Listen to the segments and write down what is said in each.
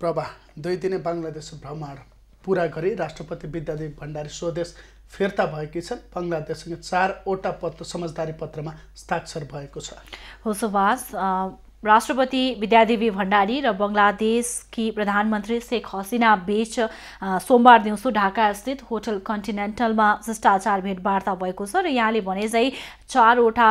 प्रभा दुई दिने बङ्गलादेश भ्रमण पुरा गरी राष्ट्रपति विद्यादेवी भण्डारी स्वदेश फिर्ता भएकी छन् बङ्गलादेशसँग चारवटा पत्र समझदारी पत्रमा हस्ताक्षर भएको छ हो सुभाष राष्ट्रपति विद्यादेवी भण्डारी र बङ्गलादेशकी प्रधानमन्त्री शेख हसिना बीच सोमबार दिउँसो ढाकास्थित होटल कन्टिनेन्टलमा शिष्टाचार भेटवार्ता भएको छ र यहाँले भने चाहिँ चारवटा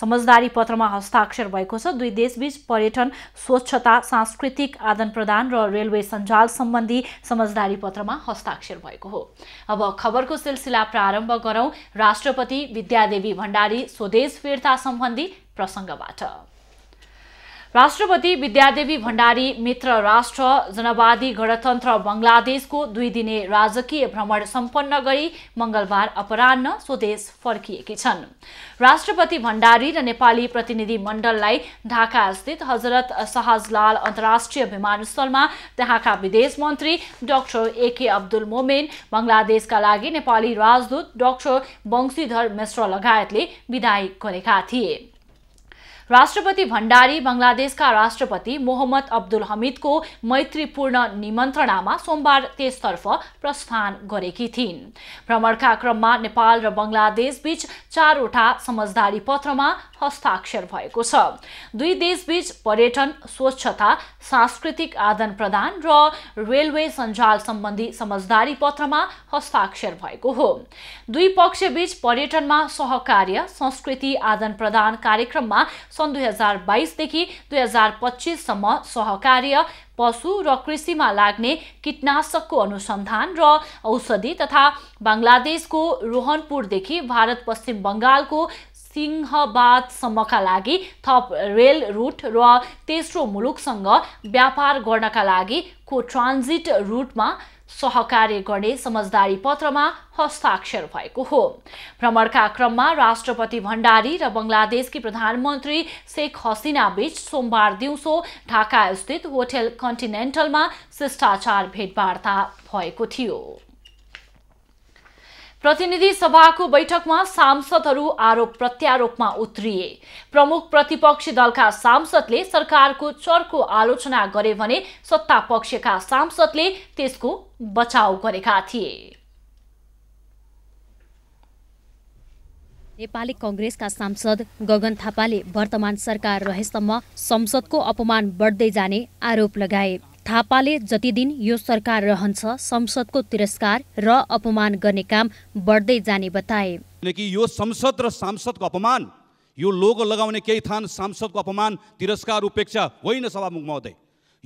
समझदारी पत्रमा हस्ताक्षर भएको छ दुई देशबीच पर्यटन स्वच्छता सांस्कृतिक आदान प्रदान र रेलवे सञ्जाल सम्बन्धी समझदारी पत्रमा हस्ताक्षर भएको हो अब खबरको सिलसिला प्रारम्भ गरौँ राष्ट्रपति विद्यादेवी भण्डारी स्वदेश फिर्ता सम्बन्धी प्रसङ्गबाट राष्ट्रपति विद्यादेवी भण्डारी मित्र राष्ट्र जनवादी गणतन्त्र बङ्गलादेशको दुई दिने राजकीय भ्रमण सम्पन्न गरी मङ्गलबार अपरान्न स्वदेश फर्किएकी छन् राष्ट्रपति भण्डारी र नेपाली प्रतिनिधि मण्डललाई ढाकास्थित हजरत शाहजलाल अन्तर्राष्ट्रिय विमानस्थलमा त्यहाँका विदेश मन्त्री डाक्टर एके अब्दुल मोमेन बङ्गलादेशका लागि नेपाली राजदूत डाक्टर वंशीधर मिश्र लगायतले विदाई गरेका थिए राष्ट्रपति भण्डारी बङ्गलादेशका राष्ट्रपति मोहम्मद अब्दुल हमिदको मैत्रीपूर्ण निमन्त्रणामा सोमबार त्यसतर्फ प्रस्थान गरेकी थिइन् भ्रमणका क्रममा नेपाल र बङ्गलादेश बीच चारवटा समझदारी पत्रमा हस्ताक्षर भएको छ दुई देशबीच पर्यटन स्वच्छता सांस्कृतिक आदान प्रदान र रेलवे सञ्जाल सम्बन्धी समझदारी पत्रमा हस्ताक्षर भएको हो दुई पक्षबीच पर्यटनमा सहकार्य संस्कृति आदान प्रदान कार्यक्रममा सन् दुई हजार बाइसदेखि दुई हजार पच्चिससम्म सहकार्य पशु र कृषिमा लाग्ने कीटनाशकको अनुसन्धान र औषधि तथा बङ्गलादेशको रोहनपुरदेखि भारत पश्चिम बङ्गालको सिंहबादसम्मका लागि थप रेल रुट र तेस्रो मुलुकसँग व्यापार गर्नका लागि को ट्रान्जिट रुटमा सहकार्य गर्ने समझदारी पत्रमा हस्ताक्षर भएको हो भ्रमणका क्रममा राष्ट्रपति भण्डारी र बङ्गलादेशकी प्रधानमन्त्री शेख बीच सोमबार दिउँसो ढाका स्थित होटेल कन्टिनेन्टलमा शिष्टाचार भेटवार्ता भएको थियो प्रतिनिधि सभाको बैठकमा सांसदहरू आरोप प्रत्यारोपमा उत्रिए प्रमुख प्रतिपक्षी दलका सांसदले सरकारको चर्को आलोचना गरे भने सत्ता पक्षका सांसदले त्यसको बचाउ गरेका थिए नेपाली कङ्ग्रेसका सांसद गगन थापाले वर्तमान सरकार रहेसम्म संसदको अपमान बढ्दै जाने आरोप लगाए थापाले जति दिन यो सरकार रहन्छ संसदको तिरस्कार र अपमान गर्ने काम बढ्दै जाने बताए किनकि यो संसद र सांसदको अपमान यो लोगो लगाउने केही थान सांसदको अपमान तिरस्कार उपेक्षा होइन सभामुख महोदय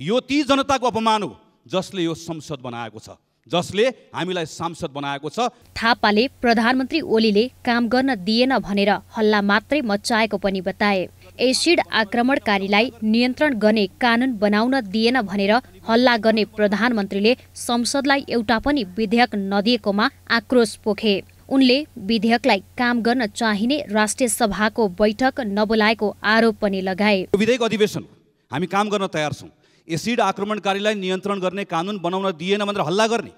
यो ती जनताको अपमान हो जसले यो संसद बनाएको छ जसले हामीलाई सांसद बनाएको छ थापाले प्रधानमन्त्री ओलीले काम गर्न दिएन भनेर हल्ला मात्रै मच्चाएको पनि बताए एसिड आक्रमणकारीलाई नियन्त्रण गर्ने कानुन बनाउन दिएन भनेर हल्ला गर्ने प्रधानमन्त्रीले संसदलाई एउटा पनि विधेयक नदिएकोमा आक्रोश पोखे उनले विधेयकलाई काम गर्न चाहिने राष्ट्रिय सभाको बैठक नबोलाएको आरोप पनि लगाए विधेयक अधिवेशन हामी काम गर्न तयार छौँ एसिड आक्रमणकारीलाई नियन्त्रण गर्ने कानुन बनाउन दिएन भनेर हल्ला गर्ने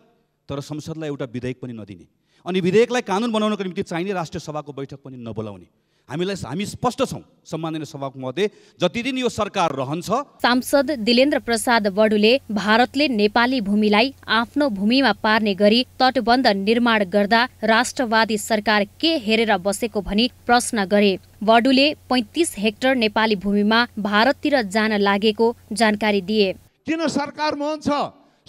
तर संसदलाई एउटा विधेयक पनि नदिने अनि विधेयकलाई कानुन बनाउनको निम्ति चाहिने राष्ट्रिय सभाको बैठक पनि नबोलाउने हामीलाई हामी स्पष्ट छौँ सम्माननीय सभाको महोदय जति दिन यो सरकार रहन्छ सांसद दिलेन्द्र प्रसाद बडुले भारतले नेपाली भूमिलाई आफ्नो भूमिमा पार्ने गरी तटबन्ध निर्माण गर्दा राष्ट्रवादी सरकार के हेरेर बसेको भनी प्रश्न गरे बडुले पैतिस हेक्टर नेपाली भूमिमा भारततिर जान लागेको जानकारी दिए किन सरकार मौन छ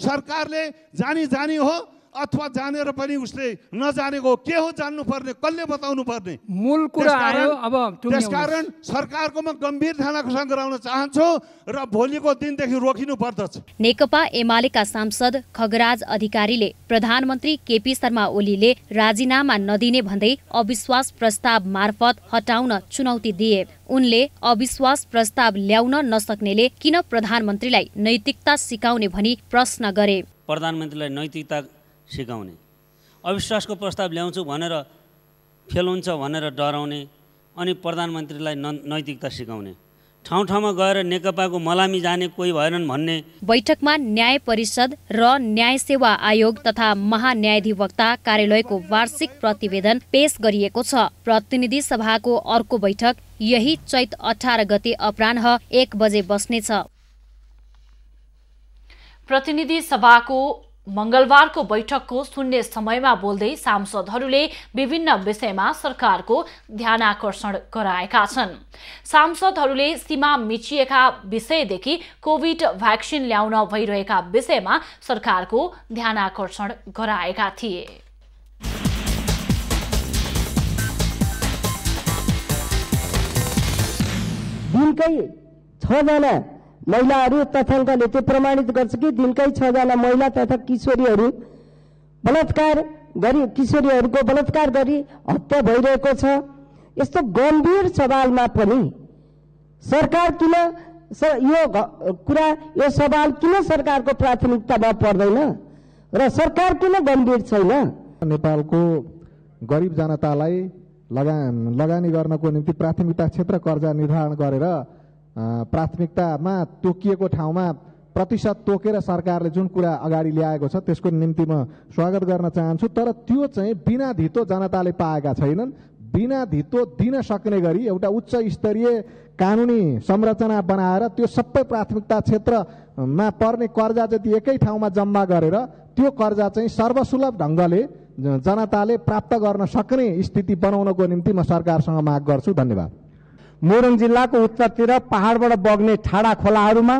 सरकारले जानी जानी हो अथवा जानेर पनि उसले नजानेको के हो जान्नुपर्ने कसले बताउनु पर्ने मूल कुरा आयो अब त्यसकारण सरकारको म गम्भीर ध्यान गराउन चाहन्छु र भोलिको दिनदेखि रोकिनु पर्दछ नेकपा एमालेका सांसद खगराज अधिकारीले प्रधानमन्त्री केपी शर्मा ओलीले राजीनामा नदिने भन्दै अविश्वास प्रस्ताव मार्फत हटाउन चुनौती दिए उनले अविश्वास प्रस्ताव ल्याउन नसक्नेले किन प्रधानमन्त्रीलाई नैतिकता सिकाउने भनी प्रश्न गरे प्रधानमन्त्रीलाई नैतिकता सिकाउने अविश्वासको प्रस्ताव ल्याउँछु भनेर फेल हुन्छ भनेर डराउने अनि प्रधानमन्त्रीलाई नैतिकता सिकाउने ठाउँ ठाउँमा गएर नेकपाको मलामी जाने कोही भएनन् भन्ने बैठकमा न्याय परिषद र न्याय सेवा आयोग तथा महान्यायाधिवक्ता कार्यालयको वार्षिक प्रतिवेदन पेश गरिएको छ प्रतिनिधि सभाको अर्को बैठक यही चैत अठार गते अपराह एक बजे बस्नेछ प्रतिनिधि सभाको मंगलबारको बैठकको शून्य समयमा बोल्दै सांसदहरूले विभिन्न विषयमा सरकारको आकर्षण गराएका छन् सांसदहरूले सीमा मिचिएका विषयदेखि कोभिड भ्याक्सिन ल्याउन भइरहेका विषयमा सरकारको आकर्षण गराएका थिए दिनकै छजना महिलाहरू तथ्याङ्कले त्यो प्रमाणित गर्छ कि दिनकै छजना महिला तथा किशोरीहरू बलात्कार गरी किशोरीहरूको बलात्कार गरी हत्या भइरहेको छ यस्तो गम्भीर सवालमा पनि सरकार किन यो कुरा यो सवाल किन सरकारको प्राथमिकतामा पर्दैन र सरकार किन गम्भीर छैन नेपालको गरिब जनतालाई लगा लगानी गर्नको निम्ति प्राथमिकता क्षेत्र कर्जा निर्धारण गरेर प्राथमिकतामा तोकिएको ठाउँमा प्रतिशत तोकेर सरकारले जुन कुरा अगाडि ल्याएको छ त्यसको निम्ति म स्वागत गर्न चाहन्छु तर त्यो चाहिँ बिना धितो जनताले पाएका छैनन् बिना धितो दिन सक्ने गरी एउटा उच्च स्तरीय कानुनी संरचना बनाएर त्यो सबै प्राथमिकता क्षेत्रमा पर्ने कर्जा जति एकै ठाउँमा जम्मा गरेर त्यो कर्जा चाहिँ सर्वसुलभ ढङ्गले जनताले प्राप्त गर्न सक्ने स्थिति बनाउनको निम्ति म सरकारसँग माग गर्छु धन्यवाद मोरङ जिल्लाको उत्तरतिर पहाडबाट बग्ने ठाडा खोलाहरूमा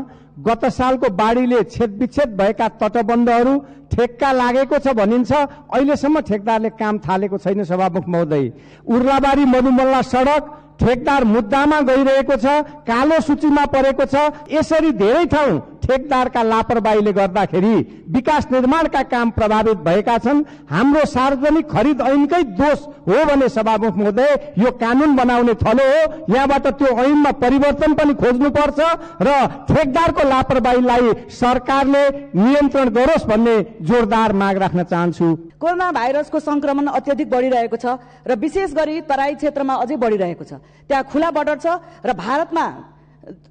गत सालको बाढीले छेदविच्छेद भएका तटबन्धहरू ठेक्का लागेको छ भनिन्छ अहिलेसम्म ठेकदारले काम थालेको छैन सभामुख महोदय उर्लाबारी मधुमल्ला सडक ठेकदार मुद्दामा गइरहेको छ कालो सूचीमा परेको छ यसरी धेरै ठाउँ ठेकदारका लापरवाहीले गर्दाखेरि विकास निर्माणका काम प्रभावित भएका छन् हाम्रो सार्वजनिक खरिद ऐनकै दोष हो भने सभामुख महोदय यो कानून बनाउने थलो हो यहाँबाट त्यो ऐनमा परिवर्तन पनि खोज्नुपर्छ र ठेकदारको लापरवाहीलाई सरकारले नियन्त्रण गरोस् भन्ने जोरदार माग राख्न चाहन्छु कोरोना भाइरसको संक्रमण अत्यधिक बढिरहेको छ र विशेष गरी तराई क्षेत्रमा अझै बढिरहेको छ त्यहाँ खुला बर्डर छ र भारतमा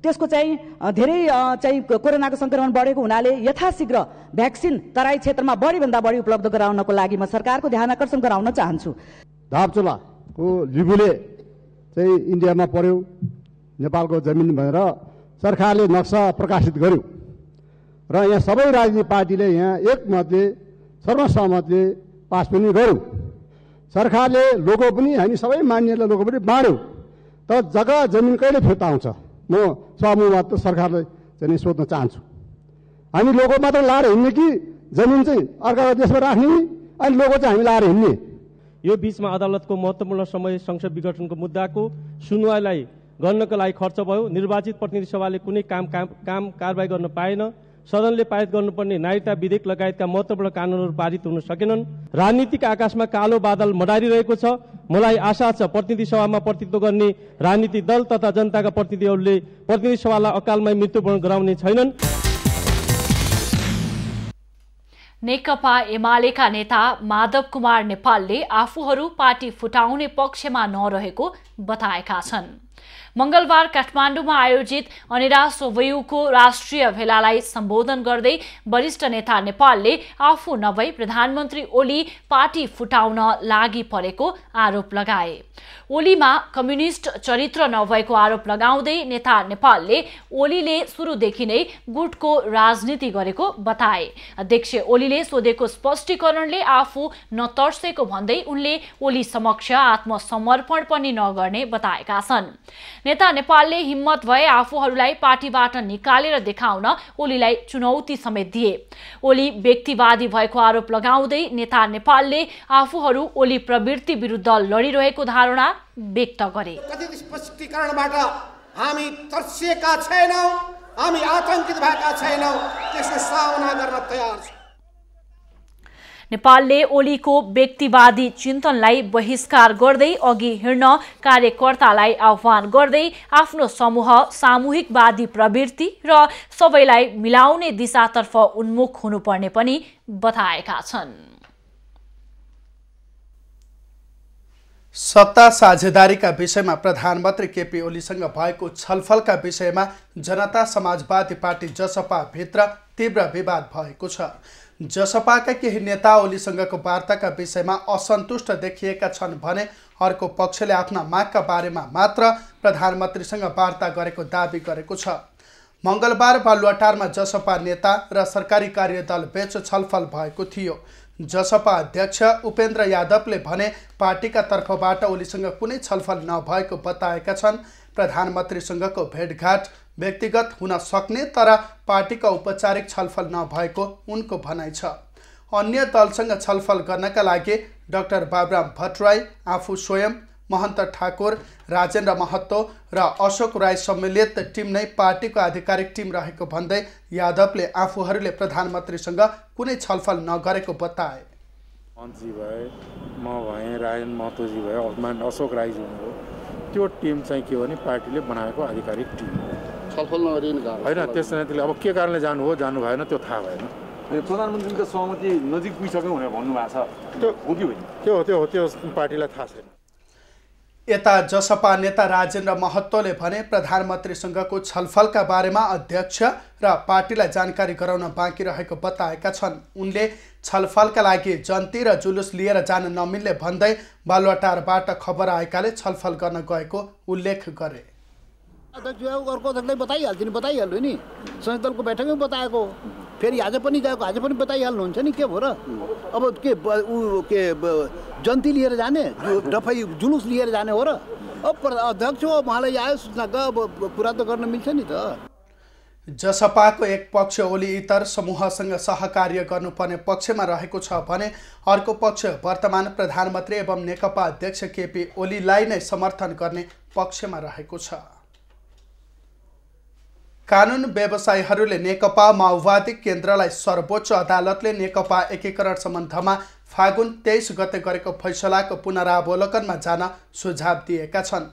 त्यसको चाहिँ धेरै चाहिँ कोरोनाको सङ्क्रमण बढेको हुनाले यथाशीघ्र भ्याक्सिन तराई क्षेत्रमा बढीभन्दा बढी उपलब्ध गराउनको लागि म सरकारको ध्यान आकर्षण गराउन चाहन्छु धापचुलाको लिबुले चाहिँ इन्डियामा पर्यो नेपालको जमिन भनेर सरकारले नक्सा प्रकाशित गर्यो र यहाँ सबै राजनीतिक पार्टीले यहाँ एकमतले सर्वसहमतले पास पनि गर्यो सरकारले लोगो पनि हामी सबै मान्नेलाई लोगो पनि बाँड्यौँ तर जग्गा जमिन कहिले फिर्ता आउँछ म मात्र सरकारलाई चाहिँ सोध्न चाहन्छु हामी लोगो मात्र लाएर हिँड्ने कि जमिन चाहिँ अर्का देशमा राख्ने अनि लोगो चाहिँ हामी लाएर हिँड्ने यो बिचमा अदालतको महत्त्वपूर्ण समय संसद विघटनको मुद्दाको सुनवाईलाई गर्नको लागि खर्च भयो निर्वाचित प्रतिनिधि सभाले कुनै काम काम काम कारवाही गर्न पाएन सदनले पारित गर्नुपर्ने नायिता विधेयक लगायतका महत्वपूर्ण कानुनहरू पारित हुन सकेनन् राजनीतिक आकाशमा कालो बादल मडारिरहेको छ मलाई आशा छ प्रतिनिधि सभामा प्रतिनिधित्व गर्ने राजनीतिक दल तथा जनताका प्रतिनिधिहरूले प्रतिनिधि सभालाई अकालमै मृत्युवरण गराउने छैनन् नेकपा एमालेका नेता माधव कुमार नेपालले आफूहरू पार्टी फुटाउने पक्षमा नरहेको बताएका छन् मंगलबार काठमाडौँमा आयोजित अनिरा सोभयुको राष्ट्रिय भेलालाई सम्बोधन गर्दै वरिष्ठ नेता नेपालले आफू नभई प्रधानमन्त्री ओली पार्टी फुटाउन लागि परेको आरोप लगाए ओलीमा कम्युनिस्ट चरित्र नभएको आरोप लगाउँदै नेता नेपालले ओलीले सुरुदेखि नै गुटको राजनीति गरेको बताए अध्यक्ष ओलीले सोधेको स्पष्टीकरणले आफू नतर्सेको भन्दै उनले ओली समक्ष आत्मसमर्पण पनि नगर्ने बताएका छन् नेता नेपालले हिम्मत भए आफूहरूलाई पार्टीबाट निकालेर देखाउन ओलीलाई चुनौती समेत दिए ओली व्यक्तिवादी भएको आरोप लगाउँदै नेता नेपालले आफूहरू ओली प्रवृत्ति विरुद्ध लडिरहेको धारणा व्यक्त गरे स्पष्टीकरणबाट हामी हामी आतंकित भएका छैनौँ त्यसको सामना गर्न तयार छ नेपालले ओलीको व्यक्तिवादी चिन्तनलाई बहिष्कार गर्दै अघि हिँड्न कार्यकर्तालाई आह्वान गर्दै आफ्नो समूह सामूहिकवादी प्रवृत्ति र सबैलाई मिलाउने दिशातर्फ उन्मुख हुनुपर्ने पनि बताएका छन् सत्ता साझेदारीका विषयमा प्रधानमन्त्री केपी ओलीसँग भएको छलफलका विषयमा जनता समाजवादी पार्टी जसपाभित्र तीव्र विवाद भएको छ जसपाका केही नेता ओलीसँगको वार्ताका विषयमा असन्तुष्ट देखिएका छन् भने अर्को पक्षले आफ्ना मागका बारेमा मात्र प्रधानमन्त्रीसँग वार्ता गरेको दावी गरेको छ मङ्गलबार बालुवाटारमा जसपा नेता र सरकारी कार्यदल बेच छलफल भएको थियो जसपा अध्यक्ष उपेन्द्र यादवले भने पार्टीका तर्फबाट ओलीसँग कुनै छलफल नभएको बताएका छन् प्रधानमन्त्रीसँगको भेटघाट व्यक्तिगत हुन सक्ने तर पार्टीका औपचारिक छलफल नभएको उनको भनाइ छ अन्य दलसँग छलफल गर्नका लागि डाक्टर बाबुराम भट्टराई आफू स्वयं महन्त ठाकुर राजेन्द्र महतो र अशोक राई सम्मिलित टिम नै पार्टीको आधिकारिक टिम रहेको भन्दै यादवले आफूहरूले प्रधानमन्त्रीसँग कुनै छलफल नगरेको बताए मन्त्री भए म भएँ राजेन्द्र महतोजी भए अशोक राईजी हुनुभयो त्यो टिम चाहिँ के भने पार्टीले बनाएको आधिकारिक टिम हो छलफल नगरिकन गाह्रो होइन त्यस त्यसले अब के कारणले जानु हो जानु भएन त्यो थाहा भएन प्रधानमन्त्रीको सहमति नजिक पुगिसक्यो भनेर भन्नुभएको छ त्यो हो कि होइन त्यो हो त्यो हो त्यो पार्टीलाई थाहा छैन यता जसपा नेता राजेन्द्र महतोले भने प्रधानमन्त्रीसँगको छलफलका बारेमा अध्यक्ष र पार्टीलाई जानकारी गराउन बाँकी रहेको बताएका छन् उनले छलफलका लागि जन्ती र जुलुस लिएर जान नमिल्ने भन्दै बालुवाटारबाट खबर आएकाले छलफल गर्न गएको उल्लेख गरे अध्यक्ष अर्को अध्यक्षलाई बताइहाल्छ नि बताइहाल्नु नि संयुक्त दलको बैठकमै बताएको फेरि आज पनि गएको आज पनि बताइहाल्नुहुन्छ नि के भयो र अब के ऊ के जन्ती लिएर जाने डफै जुलुस लिएर जाने हो र अब अध्यक्ष हो उहाँलाई आयो सूचना अब कुरा त गर्न मिल्छ नि त जसपाको एक पक्ष ओली इतर समूहसँग सहकार्य गर्नुपर्ने पक्षमा रहेको छ भने अर्को पक्ष वर्तमान प्रधानमन्त्री एवं नेकपा अध्यक्ष केपी ओलीलाई नै समर्थन गर्ने पक्षमा रहेको छ कानुन व्यवसायीहरूले नेकपा माओवादी केन्द्रलाई सर्वोच्च अदालतले नेकपा एकीकरण सम्बन्धमा फागुन तेइस गते गरेको फैसलाको पुनरावलोकनमा जान सुझाव दिएका छन्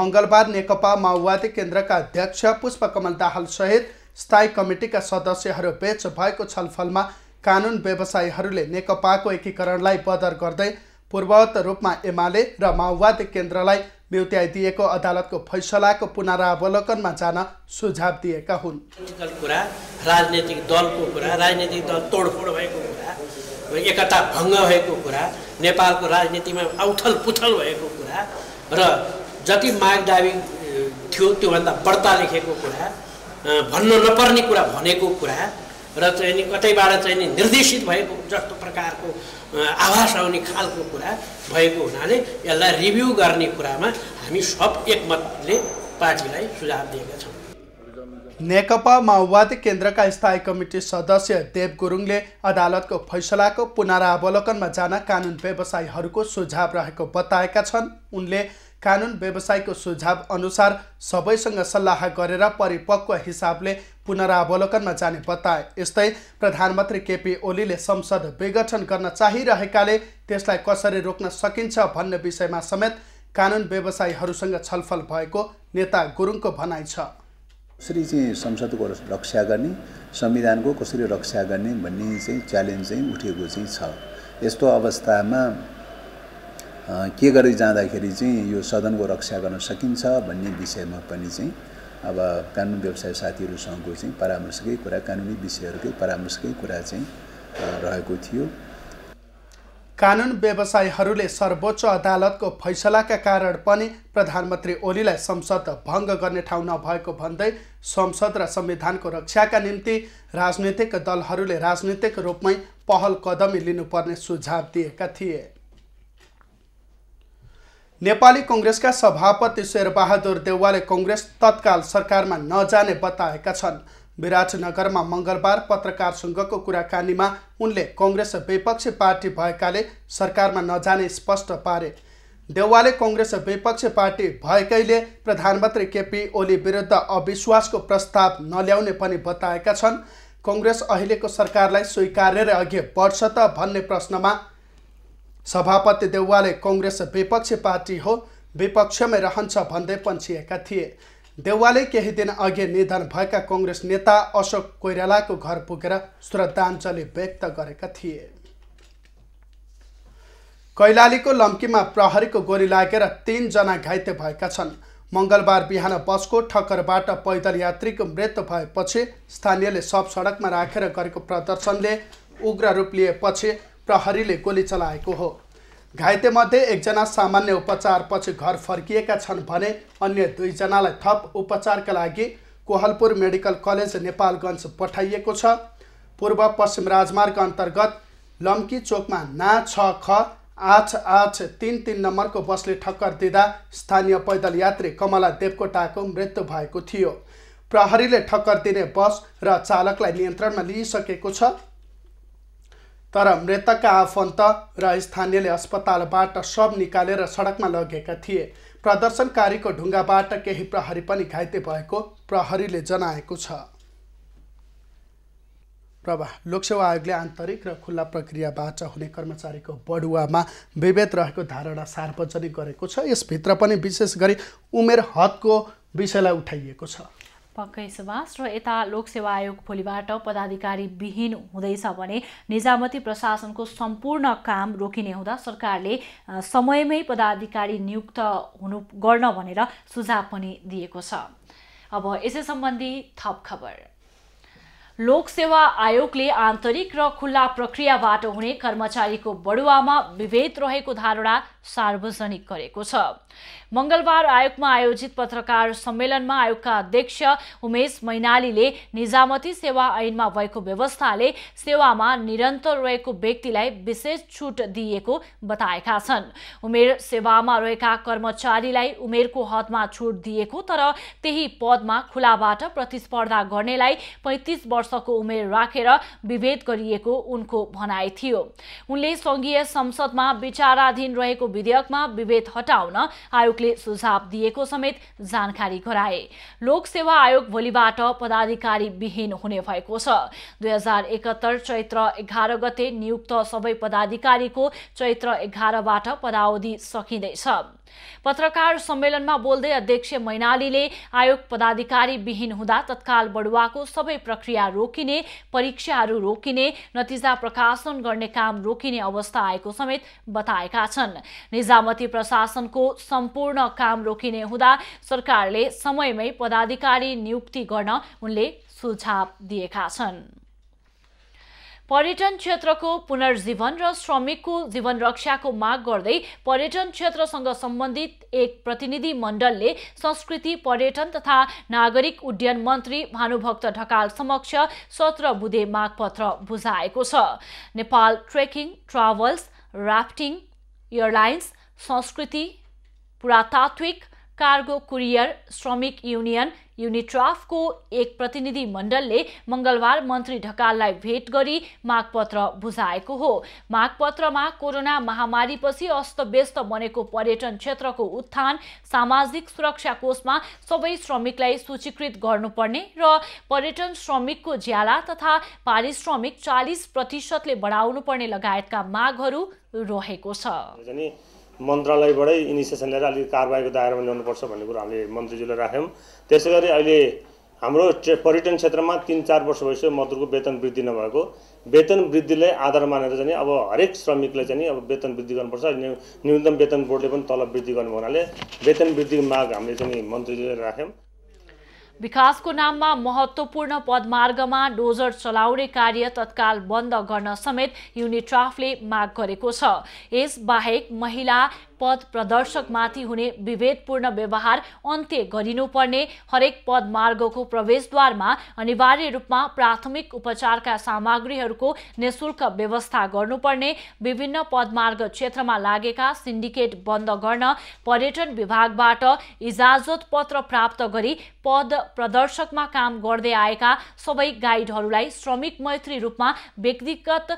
मङ्गलबार नेकपा माओवादी केन्द्रका अध्यक्ष पुष्पकमल दाहालसहित स्थायी कमिटिका सदस्यहरूबीच भएको छलफलमा कानुन व्यवसायीहरूले नेकपाको एकीकरणलाई बदर गर्दै पूर्ववत रूपमा एमाले र माओवादी केन्द्रलाई बेउत्याइदिएको अदालतको फैसलाको पुनरावलोकनमा जान सुझाव दिएका हुन् पोलिटिकल कुरा राजनीतिक दलको कुरा राजनीतिक दल तोडफोड भएको कुरा एकता भङ्ग भएको कुरा नेपालको राजनीतिमा औथल पुथल भएको कुरा र जति माग दावी थियो त्योभन्दा बढ्ता लेखेको कुरा भन्न नपर्ने कुरा भनेको कुरा र चाहिँ नि कतैबाट चाहिँ नि निर्देशित भएको जस्तो प्रकारको आभास आउने खालको कुरा भएको हुनाले यसलाई रिभ्यू गर्ने कुरामा हामी सब एकमतले पार्टीलाई सुझाव दिएका छौँ नेकपा माओवादी केन्द्रका स्थायी कमिटी सदस्य देव गुरुङले अदालतको फैसलाको पुनरावलोकनमा जान कानुन व्यवसायीहरूको सुझाव रहेको बताएका छन् उनले कानुन व्यवसायको सुझाव अनुसार सबैसँग सल्लाह गरेर परिपक्व हिसाबले पुनरावलोकनमा जाने बताए यस्तै प्रधानमन्त्री केपी ओलीले संसद विघटन गर्न चाहिरहेकाले त्यसलाई कसरी रोक्न सकिन्छ भन्ने विषयमा समेत कानुन व्यवसायीहरूसँग छलफल भएको नेता गुरुङको भनाइ छ कसरी चाहिँ संसदको रक्षा गर्ने संविधानको कसरी रक्षा गर्ने भन्ने चाहिँ च्यालेन्ज चाहिँ उठेको चाहिँ छ यस्तो अवस्थामा के गर्दै जाँदाखेरि चाहिँ यो सदनको रक्षा गर्न सकिन्छ भन्ने विषयमा पनि चाहिँ अब कानुन व्यवसाय साथीहरूसँगको चाहिँ परामर्शकै कुरा कानुनी विषयहरूकै परामर्शकै कुरा चाहिँ रहेको थियो कानुन व्यवसायीहरूले सर्वोच्च अदालतको फैसलाका कारण पनि प्रधानमन्त्री ओलीलाई संसद भङ्ग गर्ने ठाउँ नभएको भन्दै संसद र संविधानको रक्षाका निम्ति राजनैतिक दलहरूले राजनैतिक रूपमै पहल कदमी लिनुपर्ने सुझाव दिएका थिए नेपाली कङ्ग्रेसका सभापति शेरबहादुर देउवाले कङ्ग्रेस तत्काल सरकारमा नजाने बताएका छन् विराटनगरमा मङ्गलबार पत्रकारसँगको कुराकानीमा उनले कङ्ग्रेस विपक्षी पार्टी भएकाले सरकारमा नजाने स्पष्ट पारे देउवाले कङ्ग्रेस विपक्षी पार्टी भएकैले प्रधानमन्त्री केपी ओली विरुद्ध अविश्वासको प्रस्ताव नल्याउने पनि बताएका छन् कङ्ग्रेस अहिलेको सरकारलाई स्वीकारेर अघि बढ्छ त भन्ने प्रश्नमा सभापति देउवाले कङ्ग्रेस विपक्षी पार्टी हो विपक्षमै रहन्छ भन्दै पन्छिएका थिए देउवाले केही दिन अघि निधन भएका कङ्ग्रेस नेता अशोक कोइरालाको घर पुगेर श्रद्धाञ्जली व्यक्त गरेका थिए कैलालीको लम्कीमा प्रहरीको गोली लागेर तिनजना घाइते भएका छन् मङ्गलबार बिहान बसको ठक्करबाट पैदल यात्रीको मृत्यु भएपछि स्थानीयले सब सडकमा राखेर गरेको प्रदर्शनले उग्र रूप लिएपछि प्रहरीले गोली चलाएको हो घाइतेमध्ये एकजना सामान्य उपचारपछि घर फर्किएका छन् भने अन्य दुईजनालाई थप उपचारका लागि कोहलपुर मेडिकल कलेज नेपालगञ्ज पठाइएको छ पूर्व पश्चिम राजमार्ग अन्तर्गत लम्की चोकमा ना छ ख आठ आठ तिन तिन नम्बरको बसले ठक्कर दिँदा स्थानीय पैदल यात्री कमला देवकोटाको मृत्यु भएको थियो प्रहरीले ठक्कर दिने बस र चालकलाई नियन्त्रणमा लिइसकेको छ तर मृतकका आफन्त र स्थानीयले अस्पतालबाट शव निकालेर सडकमा लगेका थिए प्रदर्शनकारीको ढुङ्गाबाट केही प्रहरी पनि घाइते भएको प्रहरीले जनाएको छ प्रभा लोकसेवा आयोगले आन्तरिक र खुल्ला प्रक्रियाबाट हुने कर्मचारीको बढुवामा विभेद रहेको धारणा सार्वजनिक गरेको छ यसभित्र पनि विशेष गरी उमेर हदको विषयलाई उठाइएको छ पक्कै सुभाष र यता लोकसेवा आयोग भोलिबाट पदाधिकारी विहीन हुँदैछ भने निजामती प्रशासनको सम्पूर्ण काम रोकिने हुँदा सरकारले समयमै पदाधिकारी नियुक्त हुनु गर्न भनेर सुझाव पनि दिएको छ अब यसै सम्बन्धी थप खबर लोकसेवा आयोगले आन्तरिक र खुल्ला प्रक्रियाबाट हुने कर्मचारीको बढुवामा विभेद रहेको धारणा सार्वजनिक गरेको छ मङ्गलबार आयोगमा आयोजित पत्रकार सम्मेलनमा आयोगका अध्यक्ष उमेश मैनालीले निजामती सेवा ऐनमा भएको व्यवस्थाले सेवामा निरन्तर रहेको व्यक्तिलाई विशेष छुट दिएको बताएका छन् उमेर सेवामा रहेका कर्मचारीलाई उमेरको हदमा छुट दिएको तर त्यही पदमा खुलाबाट प्रतिस्पर्धा गर्नेलाई पैँतिस वर्षको उमेर राखेर विभेद गरिएको उनको भनाइ थियो उनले सङ्घीय संसदमा विचाराधीन रहेको विधेयकमा विभेद हटाउन आयोगले सुझाव दिएको समेत जानकारी गराए लोक सेवा आयोग भोलिबाट पदाधिकारी विहीन हुने भएको छ दुई हजार चैत्र एघार गते नियुक्त सबै पदाधिकारीको चैत्र एघारबाट पदावधि सकिँदैछ पत्रकार सम्मेलनमा बोल्दै अध्यक्ष मैनालीले आयोग पदाधिकारी विहीन हुँदा तत्काल बढुवाको सबै प्रक्रिया रोकिने परीक्षाहरू रोकिने नतिजा प्रकाशन गर्ने काम रोकिने अवस्था आएको समेत बताएका छन् निजामती प्रशासनको सम्पूर्ण काम रोकिने हुँदा सरकारले समयमै पदाधिकारी नियुक्ति गर्न उनले सुझाव दिएका छन् पर्यटन क्षेत्रको पुनर्जीवन र श्रमिकको जीवन रक्षाको माग गर्दै पर्यटन क्षेत्रसँग सम्बन्धित एक प्रतिनिधि मण्डलले संस्कृति पर्यटन तथा नागरिक उड्डयन मन्त्री भानुभक्त ढकाल समक्ष सत्र बुधे मागपत्र बुझाएको छ Nepal trekking travels rafting airlines संस्कृति पुरातात्विक कार्गो कुरियर श्रमिक युनियन युनिट्राफको एक प्रतिनिधि मण्डलले मङ्गलबार मन्त्री ढकाललाई भेट गरी मागपत्र बुझाएको हो मागपत्रमा कोरोना महामारीपछि अस्तव्यस्त बनेको पर्यटन क्षेत्रको उत्थान सामाजिक सुरक्षा कोषमा सबै श्रमिकलाई सूचीकृत गर्नुपर्ने र पर्यटन श्रमिकको ज्याला तथा पारिश्रमिक चालिस प्रतिशतले बढाउनुपर्ने लगायतका मागहरू रहेको छ मन्त्रालयबाटै इनिसिएसन लिएर अलिक कारवाहीको दायरामा ल्याउनुपर्छ भन्ने कुरो हामीले मन्त्रीज्यूलाई राख्यौँ त्यसै गरी अहिले हाम्रो पर्यटन क्षेत्रमा तिन चार वर्ष भइसक्यो मजदुरको वेतन वृद्धि नभएको वेतन वृद्धिलाई आधार मानेर चाहिँ अब हरेक श्रमिकलाई चाहिँ अब वेतन वृद्धि गर्नुपर्छ न्यूनतम वेतन बोर्डले पनि तलब वृद्धि गर्नु हुनाले वेतन वृद्धिको माग हामीले चाहिँ मन्त्रीज्यूलाई राख्यौँ विकासको नाममा महत्त्वपूर्ण पदमार्गमा डोजर चलाउने कार्य तत्काल बन्द गर्न समेत युनिट्राफले माग गरेको छ यसबाहेक महिला पद प्रदर्शकमाथि हुने विभेदपूर्ण व्यवहार अन्त्य गरिनुपर्ने हरेक पदमार्गको प्रवेशद्वारमा अनिवार्य रूपमा प्राथमिक उपचारका सामग्रीहरूको निशुल्क व्यवस्था गर्नुपर्ने विभिन्न पदमार्ग क्षेत्रमा लागेका सिन्डिकेट बन्द गर्न पर्यटन विभागबाट इजाजत पत्र प्राप्त गरी पद प्रदर्शकमा काम गर्दै आएका सबै गाइडहरूलाई श्रमिक मैत्री रूपमा व्यक्तिगत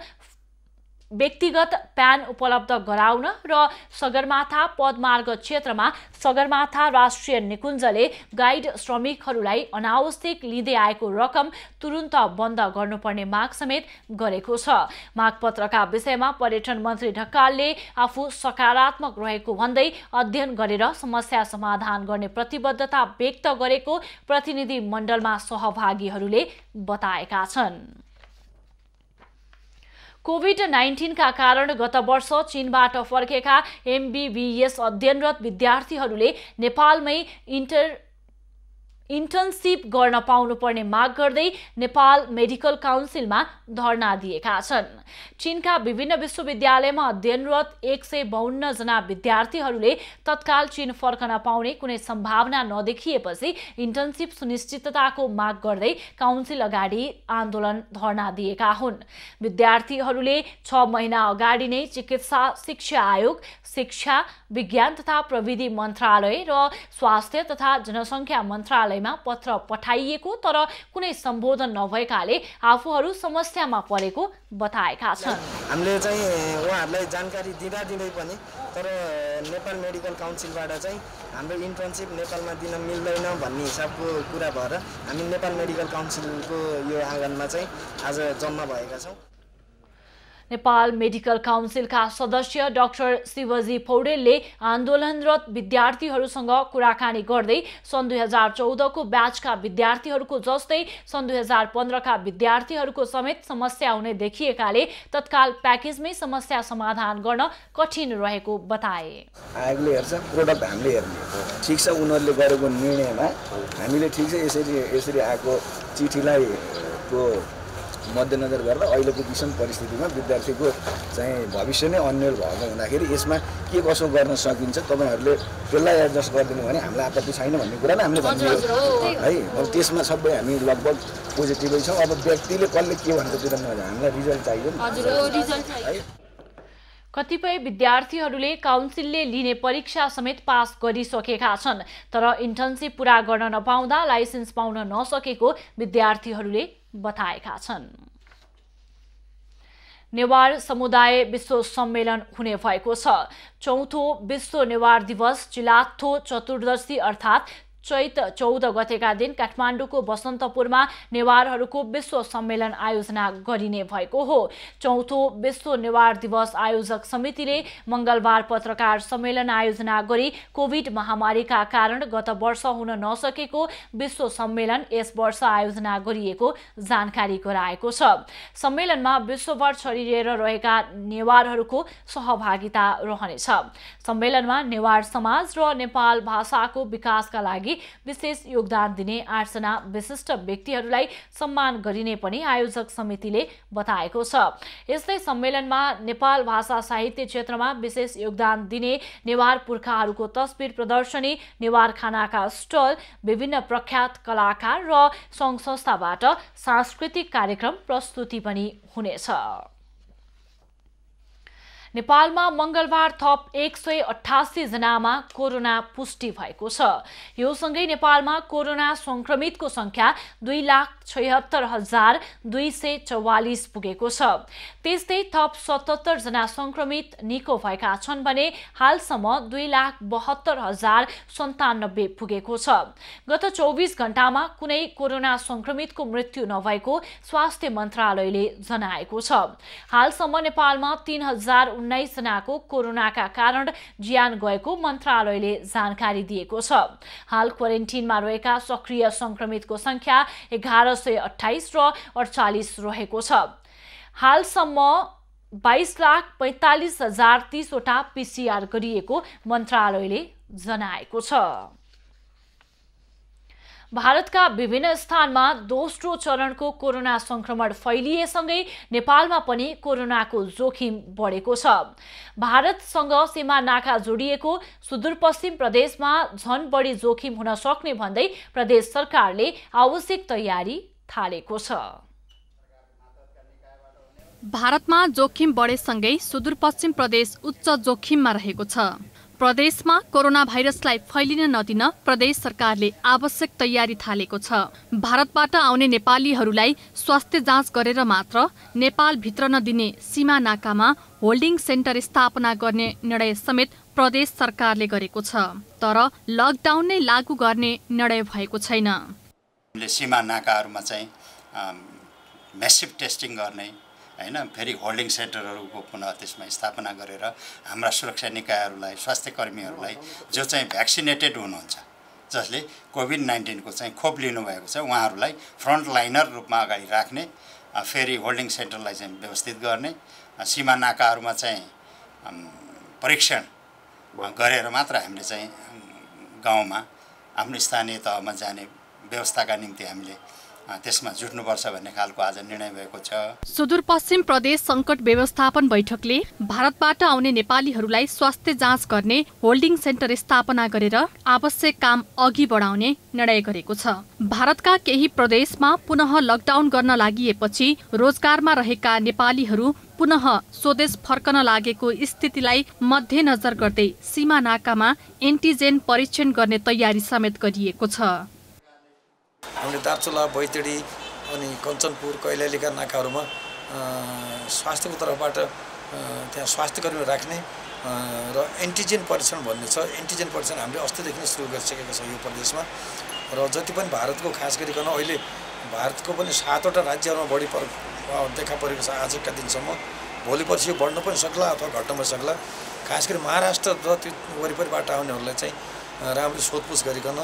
व्यक्तिगत प्यान उपलब्ध गराउन र सगरमाथा पदमार्ग क्षेत्रमा सगरमाथा राष्ट्रिय निकुञ्जले गाइड श्रमिकहरूलाई अनावश्यक लिँदै आएको रकम तुरुन्त बन्द गर्नुपर्ने माग समेत गरेको छ मागपत्रका विषयमा पर्यटन मन्त्री ढकालले आफू सकारात्मक रहेको भन्दै अध्ययन गरेर समस्या समाधान गर्ने प्रतिबद्धता व्यक्त गरेको प्रतिनिधिमण्डलमा सहभागीहरूले बताएका छन् कोभिड नाइन्टिनका कारण गत वर्ष चीनबाट फर्केका एमबिबिएस अध्ययनरत विद्यार्थीहरूले नेपालमै इन्टर इन्टर्नसिप गर्न पाउनुपर्ने माग गर्दै नेपाल मेडिकल काउन्सिलमा धर्ना दिएका छन् चीनका विभिन्न विश्वविद्यालयमा अध्ययनरत एक सय बाहन्नजना विद्यार्थीहरूले तत्काल चीन फर्कन पाउने कुनै सम्भावना नदेखिएपछि इन्टर्नसिप सुनिश्चितताको माग गर्दै काउन्सिल अगाडि आन्दोलन धर्ना दिएका हुन् विद्यार्थीहरूले छ महिना अगाडि नै चिकित्सा शिक्षा आयोग शिक्षा विज्ञान तथा प्रविधि मन्त्रालय र स्वास्थ्य तथा जनसङ्ख्या मन्त्रालयमा पत्र पठाइएको तर कुनै सम्बोधन नभएकाले आफूहरू समस्यामा परेको बताएका छन् हामीले चाहिँ उहाँहरूलाई जानकारी दिँदा दिँदै पनि तर नेपाल मेडिकल काउन्सिलबाट चाहिँ हाम्रो इन्टर्नसिप नेपालमा दिन मिल्दैन भन्ने हिसाबको कुरा भएर हामी नेपाल मेडिकल काउन्सिलको यो आँगनमा चाहिँ आज जम्मा भएका छौँ नेपाल मेडिकल काउन्सिलका सदस्य डाक्टर शिवजी पौडेलले आन्दोलनरत विद्यार्थीहरूसँग कुराकानी गर्दै सन् दुई हजार चौधको ब्याचका विद्यार्थीहरूको जस्तै सन् दुई हजार पन्ध्रका विद्यार्थीहरूको समेत समस्या हुने देखिएकाले तत्काल प्याकेजमै समस्या समाधान गर्न कठिन रहेको बताए आयोगले हेर्छ प्रोडक्ट हामीले हेर्ने ठिक छ उनीहरूले गरेको निर्णयमा हामीले ठिक छ यसरी यसरी आएको चिठीलाई मध्यनजर गर्दा अहिलेको विषम परिस्थितिमा विद्यार्थीको चाहिँ भविष्य नै अन्यल भएको हुँदाखेरि यसमा के कसो गर्न सकिन्छ तपाईँहरूले त्यसलाई एडजस्ट गरिदिनु भने हामीलाई आपत्ति छैन भन्ने कुरा नै हामीले भन्ने है अब त्यसमा सबै हामी लगभग पोजिटिभै छौँ अब व्यक्तिले कसले के भन्छ त्यो त हामीलाई रिजल्ट चाहियो है कतिपय विद्यार्थीहरूले काउन्सिलले लिने परीक्षा समेत पास गरिसकेका छन् तर इन्टर्नसिप पुरा गर्न नपाउँदा लाइसेन्स पाउन नसकेको विद्यार्थीहरूले बताएका छन् नेवार समुदाय विश्व सम्मेलन हुने भएको छ चौथो विश्व नेवार दिवस चिलाथो चतुर्दशी अर्थात् चैत चौध गतेका दिन काठमाडौँको बसन्तपुरमा नेवारहरूको विश्व सम्मेलन आयोजना गरिने भएको हो चौथो विश्व नेवार दिवस आयोजक समितिले मङ्गलबार पत्रकार सम्मेलन आयोजना गरी कोभिड महामारीका कारण गत वर्ष हुन नसकेको विश्व सम्मेलन यस वर्ष आयोजना गरिएको जानकारी गराएको छ सम्मेलनमा विश्वभर छरिएर रहेका नेवारहरूको सहभागिता रहनेछ सम्मेलनमा नेवार समाज र नेपाल भाषाको विकासका लागि विशेष योगदान दिने आठजना विशिष्ट व्यक्तिहरूलाई सम्मान गरिने पनि आयोजक समितिले बताएको छ यस्तै सम्मेलनमा नेपाल भाषा साहित्य क्षेत्रमा विशेष योगदान दिने नेवार पुर्खाहरूको तस्विर प्रदर्शनी नेवार खानाका स्टल विभिन्न प्रख्यात कलाकार र सङ्घ संस्थाबाट सांस्कृतिक कार्यक्रम प्रस्तुति पनि हुनेछ नेपालमा मंगलबार थप एक सय अठासीजनामा कोरोना पुष्टि भएको छ यो सँगै नेपालमा कोरोना संक्रमितको संख्या दुई लाख छयत्तर हजार दुई सय चौवालिस पुगेको छ त्यस्तै थप जना संक्रमित निको भएका छन् भने हालसम्म दुई लाख बहत्तर हजार सन्तानब्बे पुगेको छ गत चौबिस घण्टामा कुनै कोरोना संक्रमितको मृत्यु नभएको स्वास्थ्य मन्त्रालयले जनाएको छ हालसम्म नेपालमा तिन हजार उन्नाइसजनाको कोरोनाका कारण ज्यान गएको मन्त्रालयले जानकारी दिएको छ हाल क्वारेन्टिनमा रहेका सक्रिय सङ्क्रमितको सङ्ख्या एघार सय अठाइस र अडचालिस रहेको छ हालसम्म बाइस लाख पैँतालिस हजार तिसवटा पिसिआर गरिएको मन्त्रालयले जनाएको छ भारतका विभिन्न स्थानमा दोस्रो चरणको कोरोना संक्रमण फैलिएसँगै नेपालमा पनि कोरोनाको जोखिम बढेको छ भारतसँग सीमा नाका जोडिएको सुदूरपश्चिम प्रदेशमा झन बढी जोखिम हुन सक्ने भन्दै प्रदेश सरकारले आवश्यक तयारी थालेको छ भारतमा जोखिम बढेसँगै सुदूरपश्चिम प्रदेश उच्च जोखिममा रहेको छ प्रदेशमा कोरोना भाइरसलाई फैलिन नदिन प्रदेश सरकारले आवश्यक तयारी थालेको छ भारतबाट आउने नेपालीहरूलाई स्वास्थ्य जाँच गरेर मात्र नेपालभित्र नदिने सीमा नाकामा होल्डिङ सेन्टर स्थापना गर्ने निर्णय समेत प्रदेश सरकारले गरेको छ तर लकडाउन नै लागू गर्ने निर्णय भएको छैन सीमा नाकाहरूमा चाहिँ मेसिभ टेस्टिङ गर्ने होइन फेरि होल्डिङ सेन्टरहरूको पुनः त्यसमा स्थापना गरेर हाम्रा सुरक्षा निकायहरूलाई स्वास्थ्य कर्मीहरूलाई जो चाहिँ भ्याक्सिनेटेड हुनुहुन्छ जसले कोभिड नाइन्टिनको चाहिँ खोप लिनुभएको छ उहाँहरूलाई फ्रन्ट लाइनर रूपमा अगाडि राख्ने फेरि होल्डिङ सेन्टरलाई चाहिँ व्यवस्थित गर्ने सीमा नाकाहरूमा चाहिँ परीक्षण गरेर मात्र हामीले चाहिँ गाउँमा आफ्नो स्थानीय तहमा जाने व्यवस्थाका निम्ति हामीले त्यसमा जुट्नुपर्छ भन्ने खालको आज निर्णय भएको छ सुदूरपश्चिम प्रदेश सङ्कट व्यवस्थापन बैठकले भारतबाट आउने नेपालीहरूलाई स्वास्थ्य जाँच गर्ने होल्डिङ सेन्टर स्थापना गरेर आवश्यक काम अघि बढाउने निर्णय गरेको छ भारतका केही प्रदेशमा पुनः लकडाउन गर्न लागिएपछि रोजगारमा रहेका नेपालीहरू पुनः स्वदेश फर्कन लागेको स्थितिलाई मध्यनजर गर्दै सीमा नाकामा एन्टिजेन परीक्षण गर्ने तयारी समेत गरिएको छ हामीले दार्चुला बैतडी अनि कञ्चनपुर कैलालीका नाकाहरूमा स्वास्थ्यको तर्फबाट त्यहाँ स्वास्थ्यकर्मी राख्ने र एन्टिजेन परीक्षण भन्ने छ एन्टिजेन परीक्षण हामीले अस्तिदेखि नै सुरु गरिसकेको छ यो प्रदेशमा र जति पनि भारतको खास गरिकन अहिले भारतको पनि सातवटा राज्यहरूमा बढी पर देखा परेको छ आजका दिनसम्म भोलि पर्सि यो बढ्न पनि सक्ला अथवा घट्न पनि सक्ला खास गरी महाराष्ट्र र त्यो वरिपरिबाट आउनेहरूलाई चाहिँ राम्रो सोधपुछ गरिकन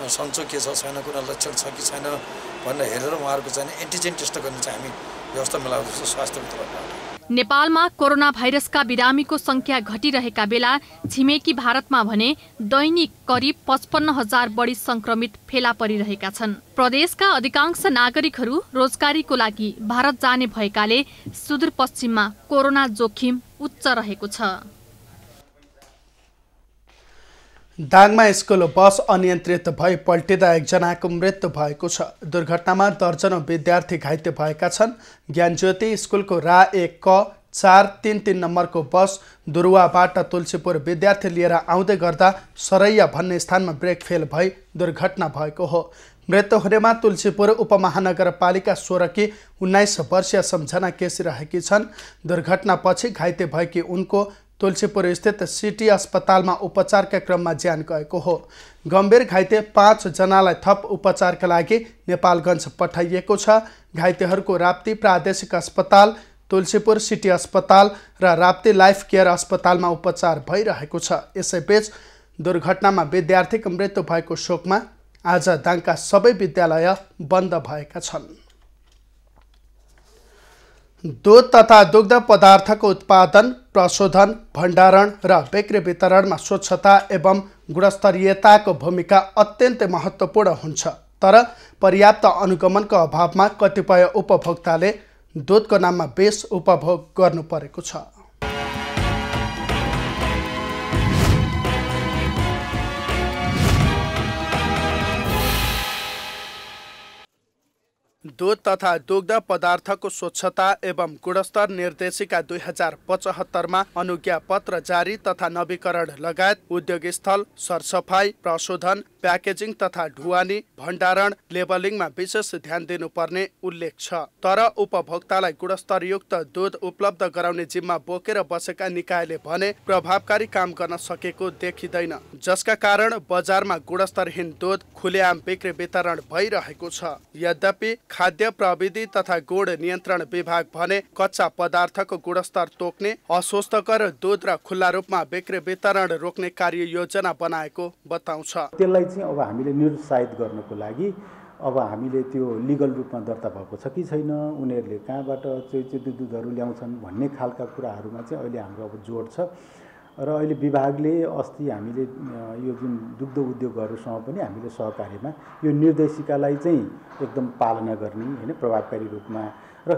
सन्चो के छ छैन कुनै लक्षण छ कि छैन भनेर हेरेर उहाँहरूको चाहिँ एन्टिजेन टेस्ट गर्ने चाहिँ हामी व्यवस्था मिलाउँदैछौँ स्वास्थ्यको तर्फबाट नेपालमा कोरोना भाइरसका बिरामीको संख्या घटिरहेका बेला छिमेकी भारतमा भने दैनिक करिब पचपन्न हजार बढी संक्रमित फेला परिरहेका छन् प्रदेशका अधिकांश नागरिकहरू रोजगारीको लागि भारत जाने भएकाले सुदूरपश्चिममा कोरोना जोखिम उच्च रहेको छ दाङमा स्कुल बस अनियन्त्रित भई पल्टिँदा एकजनाको मृत्यु भएको छ दुर्घटनामा दर्जनौ विद्यार्थी घाइते भएका छन् ज्ञानज्योति स्कुलको रा एक क चार तिन तिन नम्बरको बस दुरुवाबाट तुलसीपुर विद्यार्थी लिएर आउँदै गर्दा सरैया भन्ने स्थानमा ब्रेक फेल भई दुर्घटना भएको हो मृत्यु हुनेमा तुलसीपुर उपमहानगरपालिका सोह्रकी उन्नाइस वर्षीय सम्झना केसी रहेकी छन् दुर्घटनापछि घाइते भएकी उनको तुलसीपुर स्थित सिटी अस्पतालमा उपचारका क्रममा ज्यान गएको हो गम्भीर घाइते पाँचजनालाई थप उपचारका लागि नेपालगञ्ज पठाइएको छ घाइतेहरूको राप्ती प्रादेशिक अस्पताल तुलसीपुर सिटी अस्पताल र राप्ती लाइफ केयर अस्पतालमा उपचार भइरहेको छ यसैबीच दुर्घटनामा विद्यार्थीको मृत्यु भएको शोकमा आज दाङका सबै विद्यालय बन्द भएका छन् दुध तथा दुग्ध पदार्थको उत्पादन प्रशोधन भण्डारण र बिक्री वितरणमा स्वच्छता एवं गुणस्तरीयताको भूमिका अत्यन्तै महत्त्वपूर्ण हुन्छ तर पर्याप्त अनुगमनको अभावमा कतिपय उपभोक्ताले दुधको नाममा बेस उपभोग गर्नु परेको छ दुध तथा दुग्ध पदार्थको स्वच्छता एवं गुणस्तर निर्देशिका दुई हजार पचहत्तरमा अनुज्ञा पत्र जारी तथा नवीकरण लगायत उद्योग स्थल सरसफाइ प्रशोधन प्याकेजिङ तथा ढुवानी भण्डारण लेबलिङमा विशेष ध्यान दिनुपर्ने उल्लेख छ तर उपभोक्तालाई गुणस्तरयुक्त दुध उपलब्ध गराउने जिम्मा बोकेर बसेका निकायले भने प्रभावकारी काम गर्न सकेको देखिँदैन जसका कारण बजारमा गुणस्तरहीन दुध खुलेआम बिक्री वितरण भइरहेको छ यद्यपि खाद्य प्रविधि तथा गुड नियन्त्रण विभाग भने कच्चा पदार्थको गुणस्तर तोक्ने अस्वस्थकर दुध र खुल्ला रूपमा बिक्री वितरण रोक्ने कार्य योजना बनाएको बताउँछ त्यसलाई चाहिँ अब हामीले निरुत्साहित गर्नको लागि अब हामीले त्यो लिगल रूपमा दर्ता भएको छ कि छैन उनीहरूले कहाँबाट चाहिँ त्यो दुधहरू ल्याउँछन् भन्ने खालका कुराहरूमा चाहिँ अहिले हाम्रो अब जोड छ र अहिले विभागले अस्ति हामीले यो जुन दुग्ध उद्योगहरूसँग पनि हामीले सहकार्यमा यो निर्देशिकालाई चाहिँ एकदम पालना गर्ने होइन प्रभावकारी रूपमा र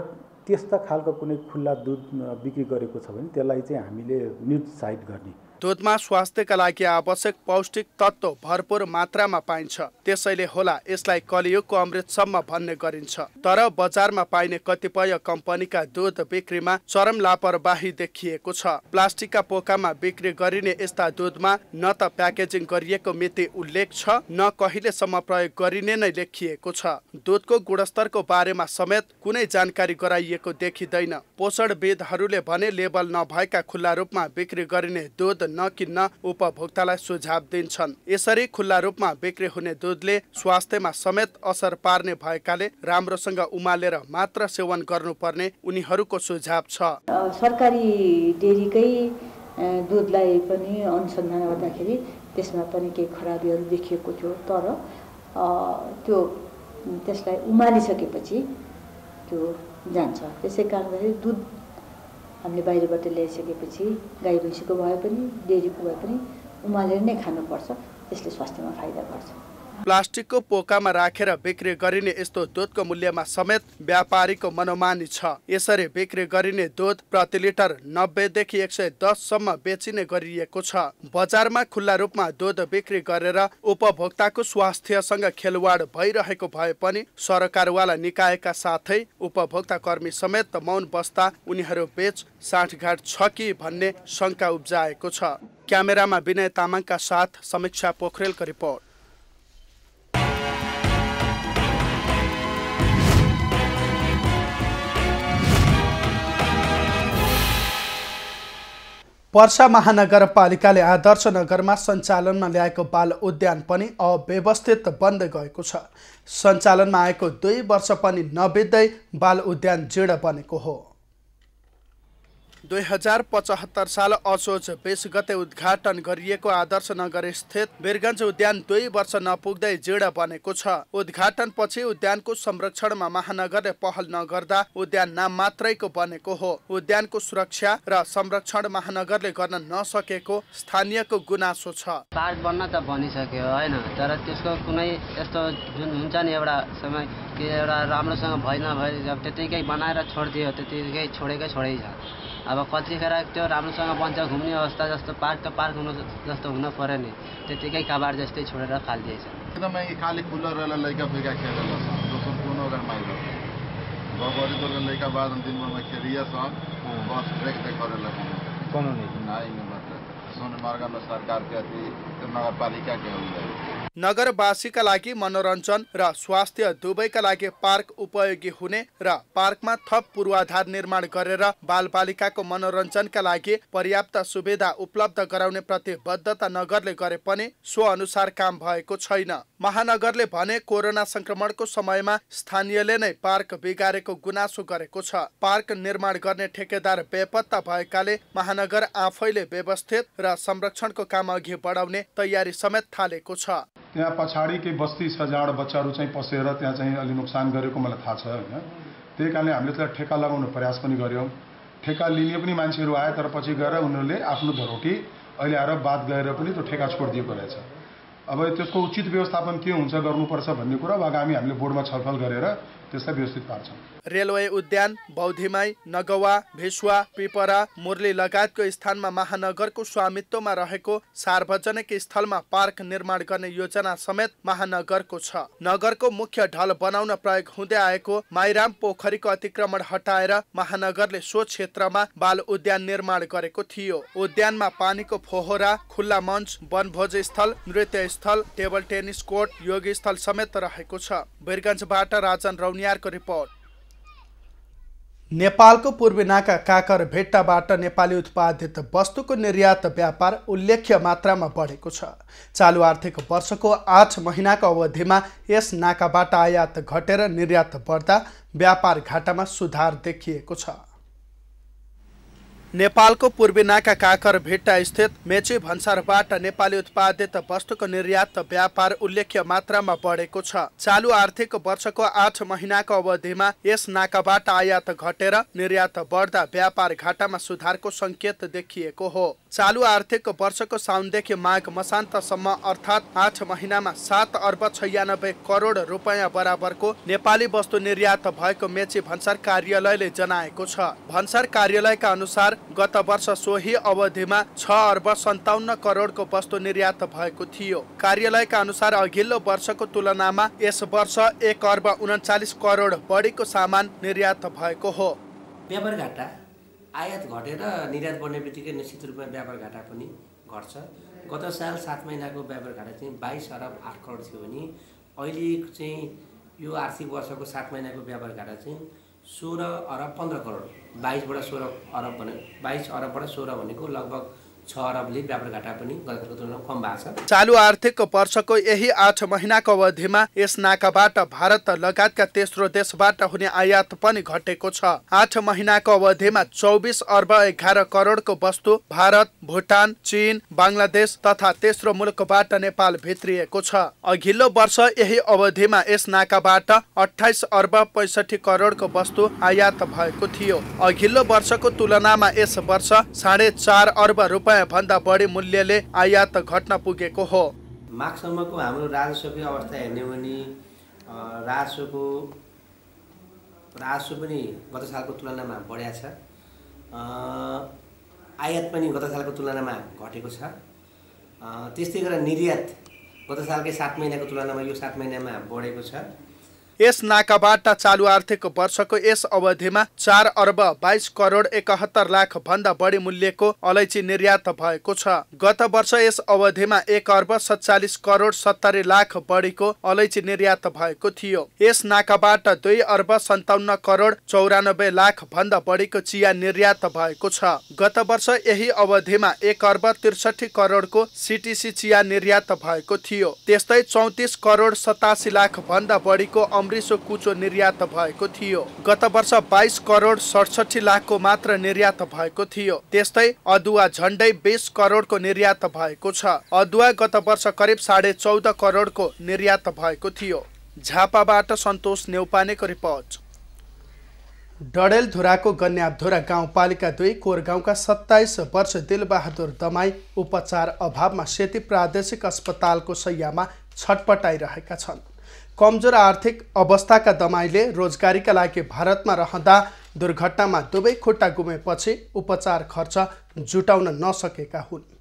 त्यस्ता खालको कुनै खुल्ला दुध बिक्री गरेको छ भने त्यसलाई चाहिँ हामीले निरुत्साहित गर्ने दुधमा स्वास्थ्यका लागि आवश्यक पौष्टिक तत्त्व भरपूर मात्रामा पाइन्छ त्यसैले होला यसलाई कलियुगको अमृतसम्म भन्ने गरिन्छ तर बजारमा पाइने कतिपय कम्पनीका दुध बिक्रीमा चरम लापरवाही देखिएको छ प्लास्टिकका पोकामा बिक्री गरिने यस्ता दुधमा न त प्याकेजिङ गरिएको मिति उल्लेख छ न कहिलेसम्म प्रयोग गरिने नै लेखिएको छ दुधको गुणस्तरको बारेमा समेत कुनै जानकारी गराइएको देखिँदैन पोषणविदहरूले भने लेबल नभएका खुल्ला रूपमा बिक्री गरिने दुध नकिन्न उपभोक्तालाई सुझाव दिन्छन् यसरी खुल्ला रूपमा बिक्री हुने दुधले स्वास्थ्यमा समेत असर पार्ने भएकाले राम्रोसँग उमालेर मात्र सेवन गर्नुपर्ने उनीहरूको सुझाव छ सरकारी डेरीकै दुधलाई पनि अनुसन्धान गर्दाखेरि त्यसमा पनि केही खराबीहरू देखिएको थियो तर त्यो त्यसलाई उमालिसकेपछि त्यो जान्छ त्यसै कारणले दुध हामीले बाहिरबाट ल्याइसकेपछि गाई भैँसीको भए पनि डेरीको भए पनि उमालेर नै खानुपर्छ त्यसले स्वास्थ्यमा फाइदा गर्छ प्लास्टिकको पोकामा राखेर बिक्री गरिने यस्तो दुधको मूल्यमा समेत व्यापारीको मनोमानी छ यसरी बिक्री गरिने दुध प्रति लिटर नब्बेदेखि एक सय दससम्म बेचिने गरिएको छ बजारमा खुल्ला रूपमा दुध बिक्री गरेर उपभोक्ताको स्वास्थ्यसँग खेलवाड भइरहेको भए पनि सरकारवाला निकायका साथै उपभोक्ता कर्मी समेत मौन बस्दा उनीहरू बेच साँठघाट छ कि भन्ने शङ्का उब्जाएको छ क्यामेरामा विनय तामाङका साथ समीक्षा पोखरेलको रिपोर्ट पर्सा महानगरपालिकाले आदर्श नगरमा सञ्चालनमा ल्याएको बाल उद्यान पनि अव्यवस्थित बन्द गएको छ सञ्चालनमा आएको दुई वर्ष पनि नबित्दै बाल उद्यान जीर्ण बनेको हो दुई हजार पचहत्तर साल असोज बिस गते उद्घाटन गरिएको आदर्श नगर स्थित वीरगञ्ज उद्यान दुई वर्ष नपुग्दै जीर्ण बनेको छ उद्घाटन पछि उद्यानको संरक्षणमा महानगरले पहल नगर्दा उद्यान नाम मात्रैको बनेको हो उद्यानको सुरक्षा र संरक्षण महानगरले गर्न नसकेको स्थानीयको गुनासो छ पार्क बन्न त बनिसक्यो होइन तर त्यसको कुनै यस्तो जुन हुन्छ नि एउटा समय एउटा राम्रोसँग भइ नभए त्यतिकै बनाएर छोडिदियो त्यतिकै छोडेकै छोडै छ अब कतिखेर त्यो राम्रोसँग बन्छ घुम्ने अवस्था जस्तो पार्क त पार्क हुनु जस्तो हुन पऱ्यो नि त्यतिकै काबार जस्तै छोडेर फालिदिएछ एकदमै खालि कुलर लैका फुइका खेलेर दोस्रो कोनो माइल लैका बाद दिनभरमे खेलिए सब बस ब्रेक ब्रेक गरेर लगे कोनो सरकारको अति मतलब सोनमार्ग नगरवासीका लागि मनोरञ्जन र स्वास्थ्य दुवैका लागि पार्क उपयोगी हुने र पार्कमा थप पूर्वाधार निर्माण गरेर बालबालिकाको मनोरञ्जनका लागि पर्याप्त सुविधा उपलब्ध गराउने प्रतिबद्धता नगरले गरे पनि सो अनुसार काम भएको छैन महानगरले भने कोरोना संक्रमणको समयमा स्थानीयले नै पार्क बिगारेको गुनासो गरेको छ पार्क निर्माण गर्ने ठेकेदार बेपत्ता भएकाले महानगर आफैले व्यवस्थित र संरक्षणको काम अघि बढाउने तयारी समेत थालेको छ त्यहाँ पछाडिकै बस्ती सजाड बच्चाहरू चाहिँ पसेर त्यहाँ चाहिँ अलि नोक्सान गरेको मलाई थाहा छ होइन त्यही कारणले हामीले त्यसलाई ठेक्का लगाउने प्रयास पनि गऱ्यौँ ठेक्का लिने पनि मान्छेहरू आए तर पछि गएर उनीहरूले आफ्नो धरोटी अहिले आएर बात गएर पनि त्यो ठेक्का छोडिदिएको रहेछ अब त्यसको उचित व्यवस्थापन के हुन्छ गर्नुपर्छ भन्ने कुरा अब आगामी हामीले बोर्डमा छलफल गरेर त्यसलाई व्यवस्थित पार्छौँ रेलवे उद्यान बौद्धिमाई नगवा भेसुवा पिपरा मुरली लगायतको स्थानमा महानगरको स्वामित्वमा रहेको सार्वजनिक स्थलमा पार्क निर्माण गर्ने योजना समेत महानगरको छ नगरको मुख्य ढल बनाउन प्रयोग हुँदै आएको माइराम पोखरीको अतिक्रमण हटाएर महानगरले सो क्षेत्रमा बाल उद्यान निर्माण गरेको थियो उद्यानमा पानीको फोहोरा खुल्ला मञ्च वनभोज स्थल नृत्य स्थल टेबल टेनिस कोर्ट योग स्थल समेत रहेको छ वीरगञ्जबाट राजन रौ सौनियारको रिपोर्ट नेपालको पूर्वी नाका काकर भेट्टाबाट नेपाली उत्पादित वस्तुको निर्यात व्यापार उल्लेख्य मात्रामा बढेको छ चालु आर्थिक वर्षको आठ महिनाको अवधिमा यस नाकाबाट आयात घटेर निर्यात बढ्दा व्यापार घाटामा सुधार देखिएको छ नेपालको पूर्वी नाका काकर भेट्टा स्थित मेची भन्सारबाट नेपाली उत्पादित वस्तुको निर्यात व्यापार उल्लेख्य मात्रामा बढेको छ चालु आर्थिक वर्षको आठ महिनाको अवधिमा यस नाकाबाट आयात घटेर निर्यात बढ्दा व्यापार घाटामा सुधारको संकेत देखिएको हो चालु आर्थिक वर्षको साउनदेखि माघ मसान्तसम्म अर्थात् आठ महिनामा सात अर्ब छयानब्बे करोड रुपियाँ बराबरको नेपाली वस्तु निर्यात भएको मेची भन्सार कार्यालयले जनाएको छ भन्सार कार्यालयका अनुसार गत वर्ष सोही अवधिमा छ अर्ब सन्ताउन्न करोडको वस्तु निर्यात भएको थियो कार्यालयका अनुसार अघिल्लो वर्षको तुलनामा यस वर्ष एक अर्ब उन्चालिस करोड बढीको सामान निर्यात भएको हो व्यापार घाटा आयात घटेर निर्यात बढ्ने बित्तिकै निश्चित रूपमा व्यापार घाटा पनि घट्छ गत साल सात महिनाको व्यापार घाटा चाहिँ बाइस अरब आठ करोड थियो भने अहिले चाहिँ यो आर्थिक वर्षको सात महिनाको व्यापार घाटा चाहिँ सोह्र अरब पन्ध्र करोड बाइसबाट सोह्र अरब भने बाइस अरबबाट सोह्र भनेको लगभग चालु आर्थिक वर्षको यही आठ महिनाको अवधिमा यस नाकाबाट भारत लगायतका तेस्रो देशबाट हुने आयात पनि घटेको छ आठ महिनाको अवधिमा चौबिस अर्ब एघार करोडको वस्तु भारत भुटान चीन बङ्गलादेश तथा तेस्रो मुलुकबाट नेपाल भित्रिएको छ अघिल्लो वर्ष यही अवधिमा यस नाकाबाट अठाइस अर्ब पैसठी करोडको वस्तु आयात भएको थियो अघिल्लो वर्षको तुलनामा यस वर्ष साढे चार अर्ब रुपियाँ रुपियाँ भन्दा बढी मूल्यले आयात घट्न पुगेको हो माघसम्मको हाम्रो राजस्वको अवस्था हेर्ने हो भने राजस्वको राजस्व पनि गत सालको तुलनामा बढिया छ आयात पनि गत सालको तुलनामा घटेको छ त्यस्तै गरेर निर्यात गत सालकै सात महिनाको तुलनामा यो सात महिनामा बढेको छ यस नाकाबाट चालु आर्थिक वर्षको यस अवधिमा चार अर्ब बाइस करोड एकहत्तर लाख भन्दा बढी मूल्यको अलैची निर्यात भएको छ गत वर्ष यस अवधिमा एक अर्ब सत्तालिस करोड सत्तरी लाख बढीको अलैची निर्यात भएको थियो यस नाकाबाट दुई अर्ब सन्ताउन्न करोड चौरानब्बे लाख भन्दा बढीको चिया निर्यात भएको छ गत वर्ष यही अवधिमा एक अर्ब त्रिसठी करोडको सिटिसी चिया निर्यात भएको थियो त्यस्तै चौतिस करोड सतासी लाख भन्दा बढीको कमरिसो कुचो निर्यात भएको थियो गत वर्ष बाइस करोड सडसठी लाखको मात्र निर्यात भएको थियो त्यस्तै अदुवा झन्डै बिस करोडको निर्यात भएको छ अदुवा गत वर्ष करिब साढे चौध करोडको निर्यात भएको थियो झापाबाट सन्तोष नेउपानेको रिपोर्ट डडेलधुराको गन्याधुरा गाउँपालिका दुई गाउँका सत्ताइस वर्ष दिलबहादुर दमाई उपचार अभावमा सेती प्रादेशिक अस्पतालको सयमा छटपटाइरहेका छन् कमजोर आर्थिक अवस्थाका दमाईले रोजगारीका लागि भारतमा रहँदा दुर्घटनामा दुवै खुट्टा गुमेपछि उपचार खर्च जुटाउन नसकेका हुन्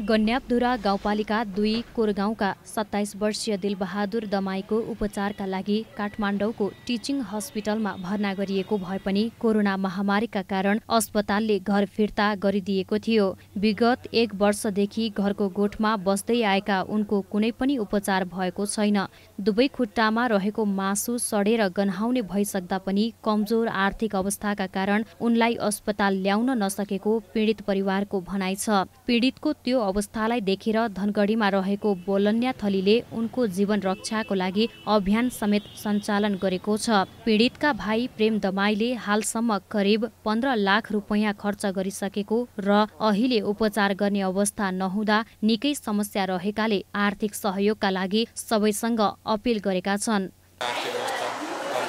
गन्यापधुरा गाउँपालिका दुई कोरगाउँका सत्ताइस वर्षीय दिलबहादुर दमाईको उपचारका लागि काठमाडौँको टिचिङ हस्पिटलमा भर्ना गरिएको भए पनि कोरोना महामारीका कारण अस्पतालले घर फिर्ता गरिदिएको थियो विगत एक वर्षदेखि घरको गोठमा बस्दै आएका उनको कुनै पनि उपचार भएको छैन दुवै खुट्टामा रहेको मासु सडेर गन्हाउने भइसक्दा पनि कमजोर आर्थिक अवस्थाका कारण उनलाई अस्पताल ल्याउन नसकेको पीडित परिवारको भनाइ छ पीडितको त्यो अवस्थालाई देखेर धनगढीमा रहेको बोलन्या थलीले उनको जीवन रक्षाको लागि अभियान समेत सञ्चालन गरेको छ पीडितका भाइ प्रेम दमाईले हालसम्म करिब पन्ध्र लाख रुपैयाँ खर्च गरिसकेको र अहिले उपचार गर्ने अवस्था नहुँदा निकै समस्या रहेकाले आर्थिक सहयोगका लागि सबैसँग अपिल गरेका छन्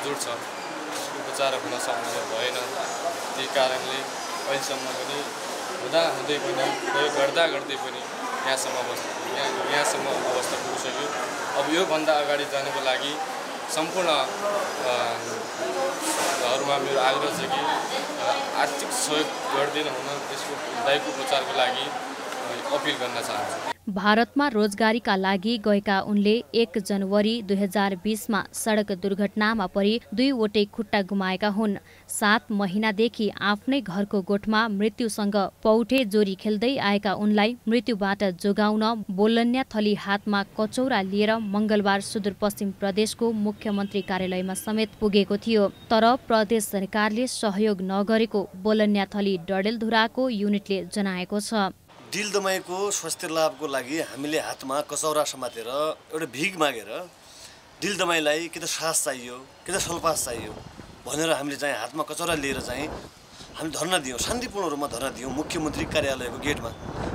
उपचार हुन सक्ने भएन त्यही कारणले अहिलेसम्म पनि हुँदा हुँदै पनि प्रयोग गर्दा गर्दै पनि यहाँसम्म अवस्था यहाँ यहाँसम्म अवस्था पुगिसक्यो अब योभन्दा अगाडि जानुको लागि सम्पूर्ण घरमा मेरो आग्रह छ कि आर्थिक सहयोग गरिदिनु हुन त्यसको दाइको उपचारको लागि अपिल गर्न चाहन्छु भारतमा रोजगारीका लागि गएका उनले एक जनवरी दुई हजार बिसमा सडक दुर्घटनामा परि दुईवटै खुट्टा गुमाएका हुन् सात महिनादेखि आफ्नै घरको गोठमा मृत्युसँग पौठे जोरी खेल्दै आएका उनलाई मृत्युबाट जोगाउन बोलन्या थली हातमा कचौरा लिएर मंगलबार सुदूरपश्चिम प्रदेशको मुख्यमन्त्री कार्यालयमा समेत पुगेको थियो तर प्रदेश सरकारले सहयोग नगरेको बोलन्या थली डडेलधुराको युनिटले जनाएको छ दमाईको स्वास्थ्य लाभको लागि हामीले हातमा कचौरा समातेर एउटा भिग मागेर डिल दमाईलाई कि त सास चाहियो कि त सल्पास चाहियो भनेर हामीले चाहिँ हातमा कचौरा लिएर चाहिँ हामी धर्ना दियौँ शान्तिपूर्ण रूपमा धर्ना दियौँ मुख्यमन्त्री कार्यालयको गेटमा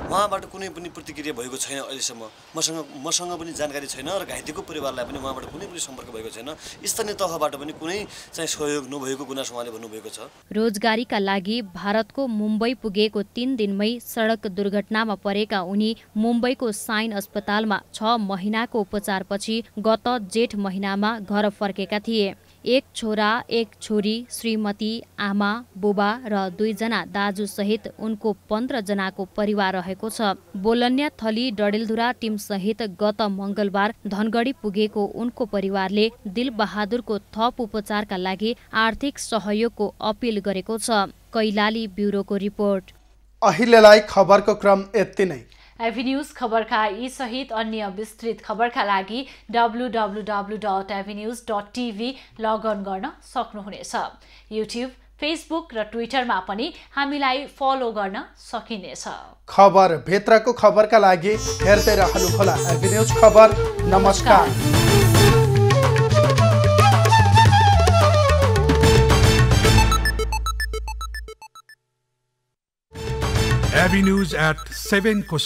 उहाँबाट कुनै पनि प्रतिक्रिया भएको छैन अहिलेसम्म मसँग मसँग पनि जानकारी छैन र घाइतेको परिवारलाई पनि उहाँबाट कुनै पनि सम्पर्क भएको छैन स्थानीय तहबाट पनि कुनै चाहिँ सहयोग नभएको गुनासो उहाँले भन्नुभएको छ रोजगारीका लागि भारतको मुम्बई पुगेको तिन दिनमै सडक दुर्घटनामा परेका उनी मुम्बईको साइन अस्पतालमा छ महिनाको उपचारपछि गत जेठ महिनामा घर फर्केका थिए एक छोरा एक छोरी श्रीमती आमा बुबा र दुईजना दाजुसहित उनको पन्ध्रजनाको परिवार रहेको छ बोलन्या थली डडेलधुरा टिमसहित गत मङ्गलबार धनगढी पुगेको उनको परिवारले दिलबहादुरको थप उपचारका लागि आर्थिक सहयोगको अपिल गरेको छ कैलाली ब्युरोको रिपोर्ट अहिलेलाई खबरको क्रम यति नै एभिन्युज खबरका यी सहित अन्य विस्तृत खबरका लागि W W W dot Avenues dot TV log on गर्न सक्नुहुनेछ युट्युब फेसबुक र ट्विटरमा पनि हामीलाई फलो गर्न सकिनेछ खबर भित्रको खबरका लागि हेर्दै रहनुहोला एभिन्युज खबर नमस्कार Abbey News at 7 ko